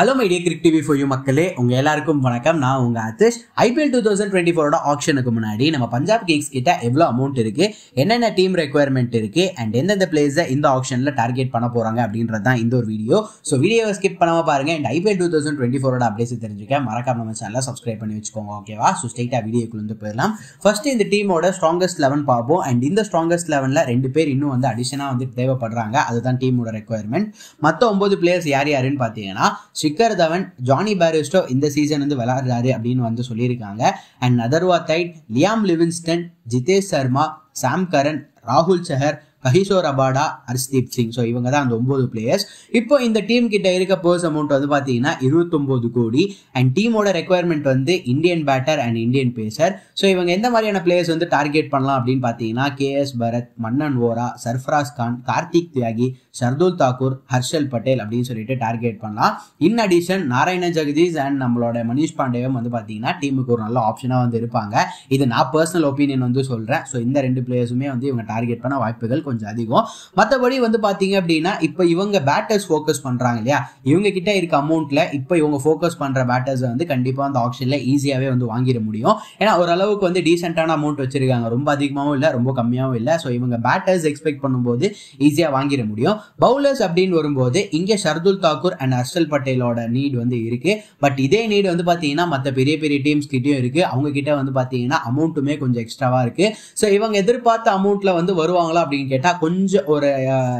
hello day crick TV for you மக்களே உங்கள் எல்லாருக்கும் வணக்கம் நான் உங்கள் Aadhish IPL two thousand twenty ஃபோரோட ஆப்ஷனுக்கு முன்னாடி நம்ம பஞ்சாப் கிங்ஸ் கிட்ட எவ்வளோ அமௌண்ட் இருக்குது என்னென்ன டீம் ரெக்குயர்மெண்ட் இருக்குது அண்ட் எந்தெந்த பிளேஸை இந்த ஆப்ஷனில் டார்கெட் பண்ண போகிறாங்க அப்படின்றது தான் இந்த ஒரு வீடியோ ஸோ வீடியோவை ஸ்கிப் பண்ணாமல் பாருங்கள் and IPL two thousand twenty ஃபோரோட அப்டேஸ் தெரிஞ்சுக்க மறக்காம நம்ம சேனலில் சப்ஸ்கிரைப் பண்ணி வச்சுக்கோங்க ஓகேவா ஸோ ஸ்டேட்டாக வீடியோக்குள்ள வந்து போயிடலாம் ஃபர்ஸ்ட் இந்த டீமோட ஸ்ட்ராங்கஸ்ட் லெவன் பார்ப்போம் அண்ட் இந்த ஸ்ட்ராங்கஸ்ட் லெவனில் ரெண்டு பேர் இன்னும் வந்து அடிஷனாக வந்து தேவைப்படுறாங்க அதுதான் டீமோட ரெக்குயர்மெண்ட் மற்ற ஒம்பது பிளேயர்ஸ் யார் யாருன்னு பார்த்தீங்கன்னா சிக்கர் தவன் ஜானி பாரிஸ்டோ இந்த சீசன் வந்து விளாடுறாரு அப்படின்னு வந்து சொல்லியிருக்காங்க and Atharva Taide Liam Livingstone Jitesh Sharma Sam Curran ராகுல் Chahar Kagiso Rabada Harshdeep Singh so இவங்க தான் அந்த ஒம்பது பிளேயர்ஸ் இப்போ இந்த டீம் கிட்ட இருக்க பர்ஸ் அமௌண்ட் வந்து பார்த்தீங்கன்னா இருபத்தொம்போது கோடி அண்ட் டீமோட ரெக்குவயர்மெண்ட் வந்து Indian batter and Indian pacer so இவங்க எந்த மாதிரியான பிளேயர்ஸ் வந்து டார்கெட் பண்ணலாம் அப்படின்னு பார்த்தீங்கன்னா கேஎஸ் பரத் மன்னன் ஓரா சர்ஃப்ராஸ் கான் கார்த்திக் தியாகி சர்துல் தாக்கூர் ஹர்ஷல் பட்டேல் அப்படின்னு சொல்லிட்டு டார்கெட் பண்ணலாம் in addition Narayana Jagadish and நம்மளோட மனிஷ் பாண்டேவும் வந்து பார்த்தீங்கன்னா டீமுக்கு ஒரு நல்ல ஆப்ஷனாக வந்து இருப்பாங்க இது நான் பர்சனல் ஒப்பீனியன் வந்து சொல்கிறேன் ஸோ இந்த ரெண்டு பிளேயர்ஸுமே வந்து இவங்க டார்கெட் பண்ண வாய்ப்புகள் கொஞ்சம் அதிகம் மற்றபடி வந்து பார்த்தீங்க அப்படின்னா இப்போ இவங்க பேட்டர்ஸ் ஃபோக்கஸ் பண்ணுறாங்க இல்லையா இவங்க கிட்ட இருக்க அமௌண்ட்டில் இப்போ இவங்க ஃபோக்கஸ் பண்ணுற பேட்டர்ஸை வந்து கண்டிப்பாக அந்த ஆப்ஷனில் ஈஸியாகவே வந்து வாங்கிட முடியும் ஏன்னா ஓரளவுக்கு வந்து டீசெண்டான அமௌண்ட் வச்சிருக்காங்க ரொம்ப அதிகமாகவும் இல்லை ரொம்ப கம்மியாகவும் இல்லை ஸோ இவங்க பேட்டர்ஸ் எக்ஸ்பெக்ட் பண்ணும்போது ஈஸியாக வாங்கிட முடியும் பவுலர்ஸ் அப்படின்னு வரும்போது இங்கே ஷர்துல் தாக்கூர் அண்ட் அர்ஷல் பட்டேலோட நீட் வந்து இருக்கு பட் இதே நீடு வந்து பார்த்தீங்கன்னா மற்ற பெரிய பெரிய டீம்ஸ் கிட்டேயும் இருக்குது அவங்க கிட்ட வந்து பார்த்தீங்கன்னா அமௌண்ட்டுமே கொஞ்சம் எக்ஸ்ட்ராவாக இருக்குது ஸோ இவங்க எதிர்பார்த்த அமௌண்ட்டில் வந்து வருவாங்களா அப்படின்னு கேட்டால் கொஞ்சம் ஒரு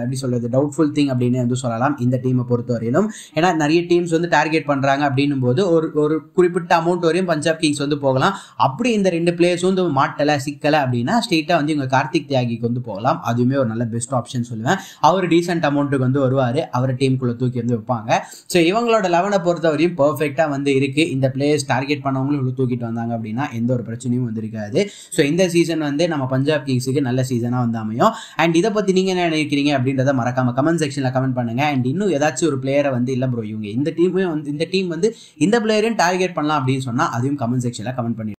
எப்படி சொல்கிறது டவுட்ஃபுல் திங் அப்படின்னு வந்து சொல்லலாம் இந்த டீமை பொறுத்த வரையிலும் ஏன்னா நிறைய டீம்ஸ் வந்து டார்கெட் பண்ணுறாங்க அப்படின்னும் போது ஒரு ஒரு குறிப்பிட்ட அமௌண்ட் வரையும் பஞ்சாப் கிங்ஸ் வந்து போகலாம் அப்படி இந்த ரெண்டு பிளேயர்ஸ் வந்து மாட்டலை சிக்கலை அப்படின்னா ஸ்ட்ரெயிட்டாக வந்து இவங்க கார்த்திக் தியாகிக்கு வந்து போகலாம் அதுவுமே ஒரு நல்ல பெஸ்ட் ஆப்ஷன் சொல்லுவேன் அவர் டீசென்ட் அமௌண்ட்டுக்கு வந்து வருவார் அவர் டீமுக்குள்ளே தூக்கி வந்து வைப்பாங்க ஸோ இவங்களோட லெவனை பொறுத்த வரையும் பர்ஃபெக்டாக வந்து இருக்குது இந்த பிளேயர்ஸ் டார்கெட் பண்ணவங்களும் இவ்வளோ தூக்கிட்டு வந்தாங்க அப்படின்னா எந்த ஒரு பிரச்சனையும் இருக்காது ஸோ இந்த சீசன் வந்து நம்ம பஞ்சாப் கிங்ஸுக்கு நல்ல சீசனாக வந்து அமையும் அண்ட் அண்ட் இதை பற்றி நீங்கள் என்ன நினைக்கிறீங்க அப்படின்றத மறக்காம கமெண்ட் செக்ஷனில் கமெண்ட் பண்ணுங்கள் அண்ட் இன்னும் ஏதாச்சும் ஒரு பிளேயரை வந்து இல்லை ப்ரோ இவங்க இந்த டீமே வந்து இந்த டீம் வந்து இந்த பிளேயரையும் டார்கெட் பண்ணலாம் அப்படின்னு சொன்னால் அதையும் கமெண்ட் செக்ஷனில் கமெண்ட் பண்ணி